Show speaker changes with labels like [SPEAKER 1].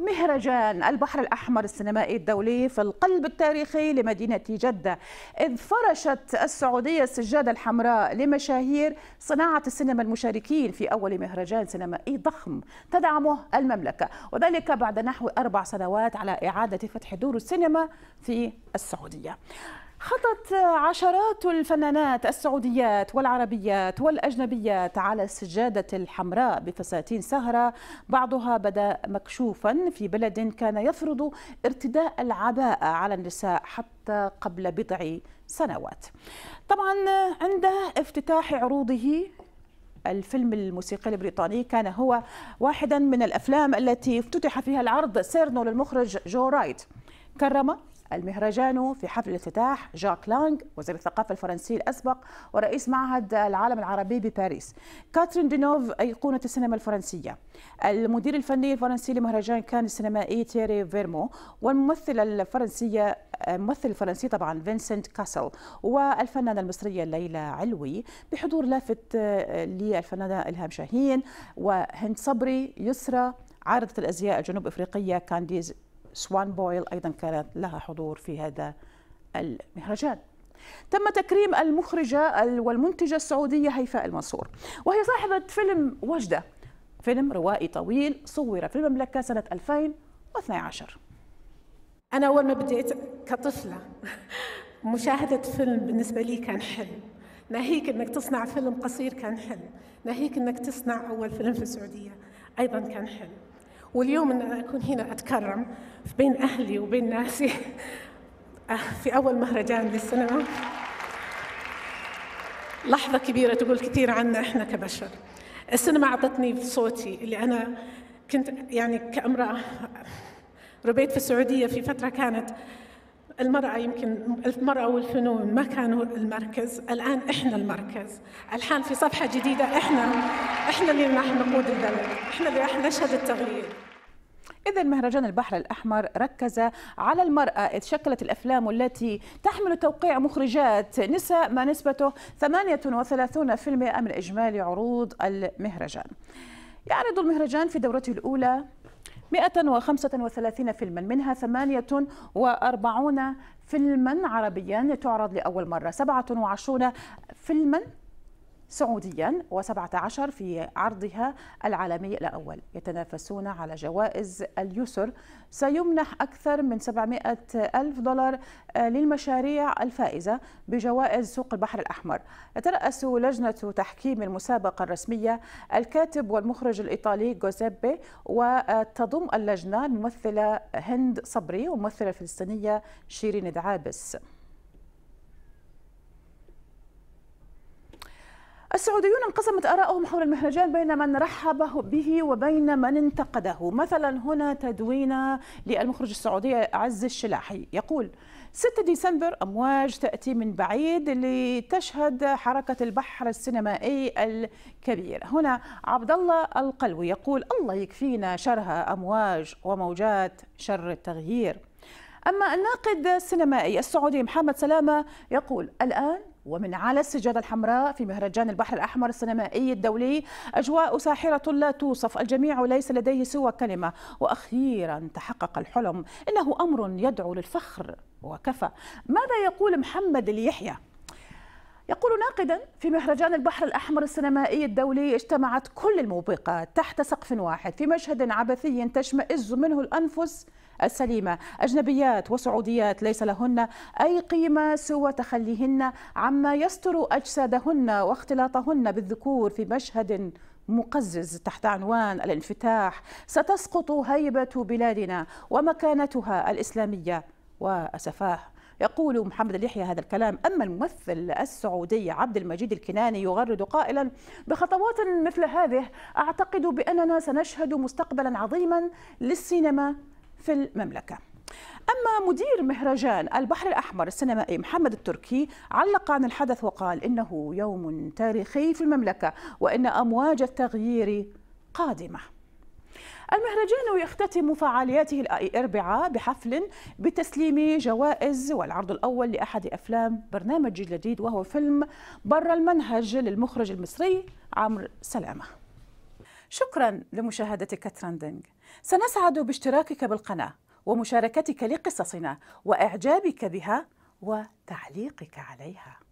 [SPEAKER 1] مهرجان البحر الأحمر السينمائي الدولي في القلب التاريخي لمدينة جدة إذ فرشت السعودية السجادة الحمراء لمشاهير صناعة السينما المشاركين في أول مهرجان سينمائي ضخم تدعمه المملكة وذلك بعد نحو أربع سنوات على إعادة فتح دور السينما في السعودية خطت عشرات الفنانات السعوديات والعربيات والأجنبيات على السجادة الحمراء بفساتين سهرة بعضها بدا مكشوفا في بلد كان يفرض ارتداء العباءة على النساء حتى قبل بضع سنوات طبعا عند افتتاح عروضه الفيلم الموسيقي البريطاني كان هو واحدا من الأفلام التي افتتح فيها العرض سيرنو للمخرج جو رايت كرم المهرجان في حفل الافتتاح جاك لانغ وزير الثقافة الفرنسي الأسبق ورئيس معهد العالم العربي بباريس كاترين دينوف أيقونة السينما الفرنسية المدير الفني الفرنسي لمهرجان كان السينمائي تيري فيرمو والممثلة الفرنسية الممثل الفرنسي طبعا فينسنت كاسل والفنانة المصرية ليلى علوي بحضور لافت آه، للفنانة إلهام شاهين وهند صبري يسرى عارضة الأزياء الجنوب أفريقية كانديز سوان بويل أيضا كانت لها حضور في هذا المهرجان تم تكريم المخرجة والمنتجة السعودية هيفاء المنصور وهي صاحبة فيلم وجدة فيلم روائي طويل
[SPEAKER 2] صور في المملكة سنة 2012 أنا أول ما بديت كطفلة مشاهدة فيلم بالنسبة لي كان حلم ناهيك أنك تصنع فيلم قصير كان حلم ناهيك أنك تصنع أول فيلم في السعودية أيضا كان حلم واليوم ان اكون هنا اتكرم بين اهلي وبين ناسي آه، في اول مهرجان للسينما لحظه كبيره تقول كثير عنا احنا كبشر السينما اعطتني صوتي اللي انا كنت يعني كامراه ربيت في السعوديه في فتره كانت المرأة يمكن المرأة والفنون ما كانوا المركز، الآن إحنا المركز، الآن في صفحة جديدة إحنا إحنا اللي نحن نقود البلد، إحنا اللي راح نشهد التغيير.
[SPEAKER 1] إذا مهرجان البحر الأحمر ركز على المرأة إذ شكلت الأفلام التي تحمل توقيع مخرجات نساء ما نسبته 38% من إجمالي عروض المهرجان يعرض المهرجان في دورته الأولى 135 فيلما منها 48 فيلما عربيا تعرض لأول مرة 27 فيلما سعوديا و17 في عرضها العالمي الأول يتنافسون على جوائز اليسر سيمنح أكثر من 700 ألف دولار آه، للمشاريع الفائزة بجوائز سوق البحر الأحمر يترأس لجنة تحكيم المسابقة الرسمية الكاتب والمخرج الإيطالي جوزيبي وتضم اللجنة الممثلة هند صبري والممثلة الفلسطينية شيرين دعابس السعوديون انقسمت آرائهم حول المهرجان بين من رحب به وبين من انتقده مثلا هنا تدوينة للمخرج السعودي عز الشلاحي يقول 6 ديسمبر أمواج تأتي من بعيد لتشهد حركة البحر السينمائي الكبير هنا عبد الله القلوي يقول الله يكفينا شرها أمواج وموجات شر التغيير أما الناقد السينمائي السعودي محمد سلامة يقول الآن ومن على السجادة الحمراء في مهرجان البحر الأحمر السينمائي الدولي أجواء ساحرة لا توصف الجميع ليس لديه سوى كلمة وأخيرا تحقق الحلم إنه أمر يدعو للفخر وكفى ماذا يقول محمد اليحيى يقول ناقدا في مهرجان البحر الأحمر السينمائي الدولي اجتمعت كل الموبقات تحت سقف واحد في مشهد عبثي تشمئز منه الأنفس السليمة أجنبيات وسعوديات ليس لهن أي قيمة سوى تخليهن عما يستر أجسادهن واختلاطهن بالذكور في مشهد مقزز تحت عنوان الانفتاح ستسقط هيبة بلادنا ومكانتها الإسلامية وأسفاه يقول محمد اليحيى هذا الكلام أما الممثل السعودي عبد المجيد الكناني يغرد قائلا بخطوات مثل هذه أعتقد بأننا سنشهد مستقبلا عظيما للسينما في المملكه أما مدير مهرجان البحر الأحمر السينمائي محمد التركي علق عن الحدث وقال إنه يوم تاريخي في المملكة وإن أمواج التغيير قادمة المهرجان يختتم فعالياته الأربعاء بحفل بتسليم جوائز والعرض الأول لأحد أفلام برنامج الجديد وهو فيلم بر المنهج للمخرج المصري عمرو سلامة شكرا لمشاهدتك ترندنج سنسعد باشتراكك بالقناة ومشاركتك لقصصنا وإعجابك بها وتعليقك عليها